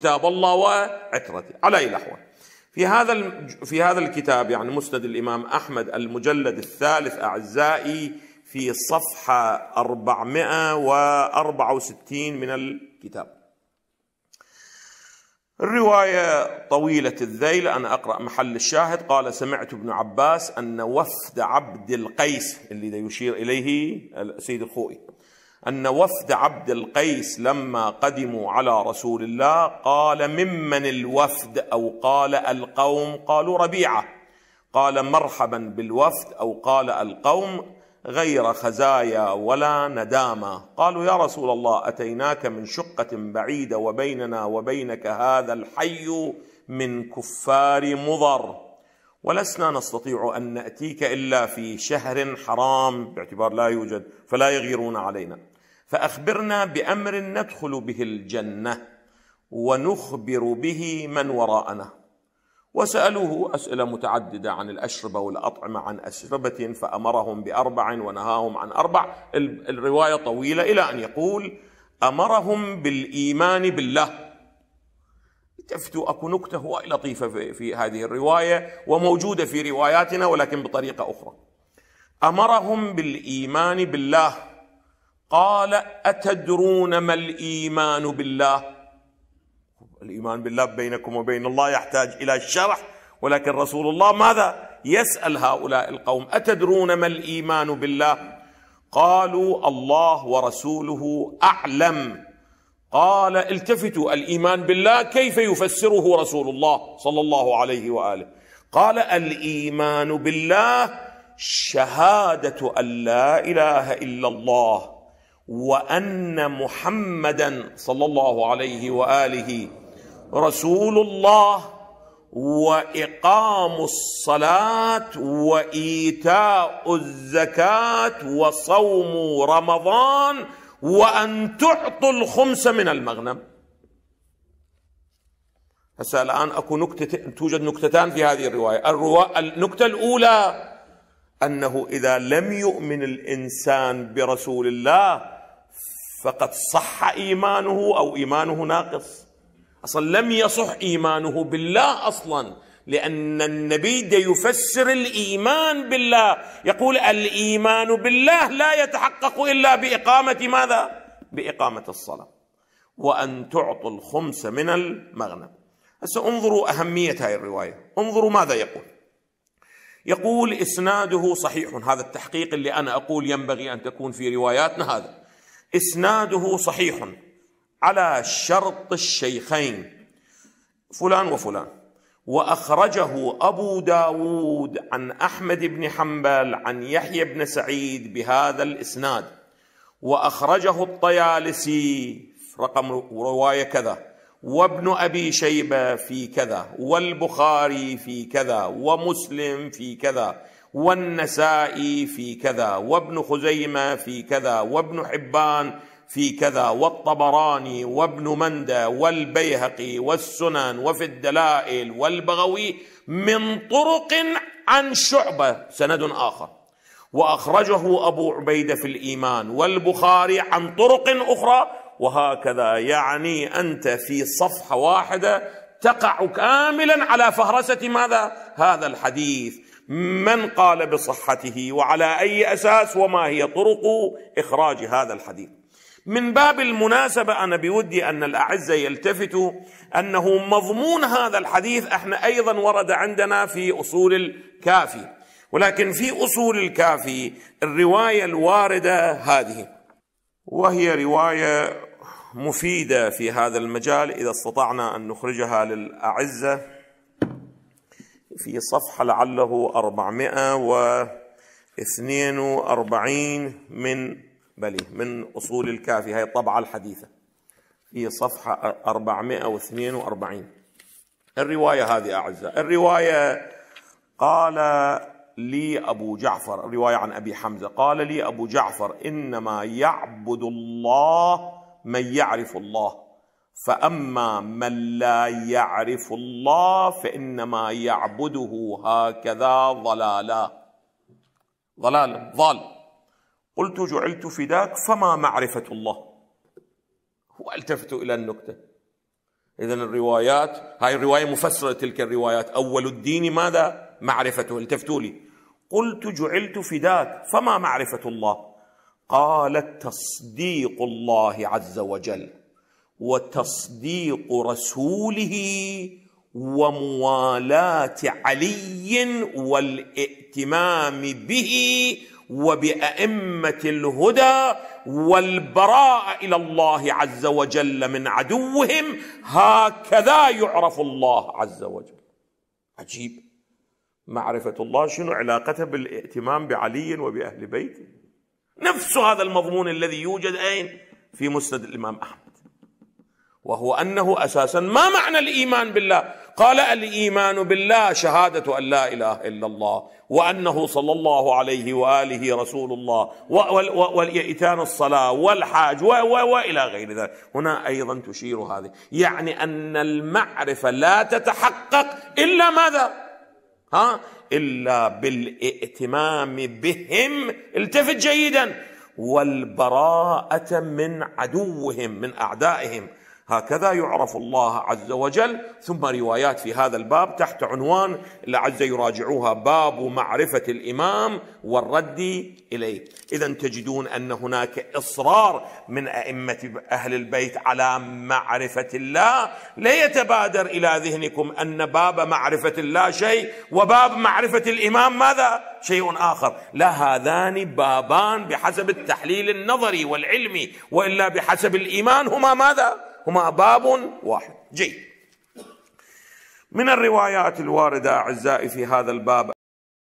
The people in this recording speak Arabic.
كتاب الله وعترتي على أي الاحوال في هذا في هذا الكتاب يعني مسند الإمام أحمد المجلد الثالث أعزائي في صفحة 464 من الكتاب الرواية طويلة الذيل أنا أقرأ محل الشاهد قال سمعت ابن عباس أن وفد عبد القيس اللي يشير إليه السيد الخوئي أن وفد عبد القيس لما قدموا على رسول الله قال ممن الوفد أو قال القوم قالوا ربيعة قال مرحبا بالوفد أو قال القوم غير خزايا ولا ندامة قالوا يا رسول الله أتيناك من شقة بعيدة وبيننا وبينك هذا الحي من كفار مضر ولسنا نستطيع ان ناتيك الا في شهر حرام باعتبار لا يوجد فلا يغيرون علينا فاخبرنا بامر ندخل به الجنه ونخبر به من وراءنا وسالوه اسئله متعدده عن الاشربه والاطعمه عن اشربه فامرهم باربع ونهاهم عن اربع الروايه طويله الى ان يقول امرهم بالايمان بالله تفتو اكو نكته لطيفه في, في هذه الروايه وموجوده في رواياتنا ولكن بطريقه اخرى. امرهم بالايمان بالله قال اتدرون ما الايمان بالله؟ الايمان بالله بينكم وبين الله يحتاج الى شرح ولكن رسول الله ماذا؟ يسال هؤلاء القوم اتدرون ما الايمان بالله؟ قالوا الله ورسوله اعلم قال التفتوا الايمان بالله كيف يفسره رسول الله صلى الله عليه واله قال الايمان بالله شهاده ان لا اله الا الله وان محمدا صلى الله عليه واله رسول الله واقام الصلاه وايتاء الزكاه وصوم رمضان وأن تعطوا الخمس من المغنم هسه الآن أكو نكتة توجد نكتتان في هذه الرواية الروا... النكتة الأولى أنه إذا لم يؤمن الإنسان برسول الله فقد صح إيمانه أو إيمانه ناقص أصلا لم يصح إيمانه بالله أصلا لأن النبي يفسر الإيمان بالله يقول الإيمان بالله لا يتحقق إلا بإقامة ماذا؟ بإقامة الصلاة وأن تعطوا الخمس من المغنم هسه انظروا أهمية هذه الرواية انظروا ماذا يقول يقول إسناده صحيح هذا التحقيق اللي أنا أقول ينبغي أن تكون في رواياتنا هذا إسناده صحيح على شرط الشيخين فلان وفلان وأخرجه أبو داود عن أحمد بن حنبل عن يحيى بن سعيد بهذا الإسناد وأخرجه الطيالسي رقم رواية كذا وابن أبي شيبة في كذا والبخاري في كذا ومسلم في كذا والنسائي في كذا وابن خزيمة في كذا وابن حبان في كذا والطبراني وابن مندى والبيهقي والسنن وفي الدلائل والبغوي من طرق عن شعبة سند آخر وأخرجه أبو عبيدة في الإيمان والبخاري عن طرق أخرى وهكذا يعني أنت في صفحة واحدة تقع كاملا على فهرسة ماذا؟ هذا الحديث من قال بصحته وعلى أي أساس وما هي طرق إخراج هذا الحديث من باب المناسبة أنا بودي أن الأعزة يلتفتوا أنه مضمون هذا الحديث احنا أيضا ورد عندنا في أصول الكافي ولكن في أصول الكافي الرواية الواردة هذه وهي رواية مفيدة في هذا المجال إذا استطعنا أن نخرجها للأعزة في صفحة لعله 442 من بلي من أصول الكافي هاي الطبعة الحديثة في صفحة 442 الرواية هذه أعزاء الرواية قال لي أبو جعفر الرواية عن أبي حمزة قال لي أبو جعفر إنما يعبد الله من يعرف الله فأما من لا يعرف الله فإنما يعبده هكذا ضلالا ضلالا ضال قلت جعلت فداك فما معرفة الله والتفت إلى النكتة إذا الروايات هاي الرواية مفسرة تلك الروايات أول الدين ماذا معرفته التفتوا لي قلت جعلت فداك فما معرفة الله قال تصديق الله عز وجل وتصديق رسوله وموالاة علي والائتمام به وبأئمة الهدى والبراء إلى الله عز وجل من عدوهم هكذا يعرف الله عز وجل عجيب معرفة الله شنو علاقتها بالاهتمام بعلي وبأهل بيته نفس هذا المضمون الذي يوجد أين في مسند الإمام أحمد وهو أنه أساسا ما معنى الإيمان بالله قال الايمان بالله شهاده ان لا اله الا الله وانه صلى الله عليه واله رسول الله واتيان الصلاه والحاج والى غير ذلك هنا ايضا تشير هذه يعني ان المعرفه لا تتحقق الا ماذا ها الا بالائتمام بهم التفت جيدا والبراءه من عدوهم من اعدائهم هكذا يعرف الله عز وجل ثم روايات في هذا الباب تحت عنوان لعز يراجعوها باب معرفة الإمام والرد إليه إذا تجدون أن هناك إصرار من أئمة أهل البيت على معرفة الله لا يتبادر إلى ذهنكم أن باب معرفة الله شيء وباب معرفة الإمام ماذا؟ شيء آخر لا هذان بابان بحسب التحليل النظري والعلمي وإلا بحسب الإيمان هما ماذا؟ هما باب واحد جيد من الروايات الواردة أعزائي في هذا الباب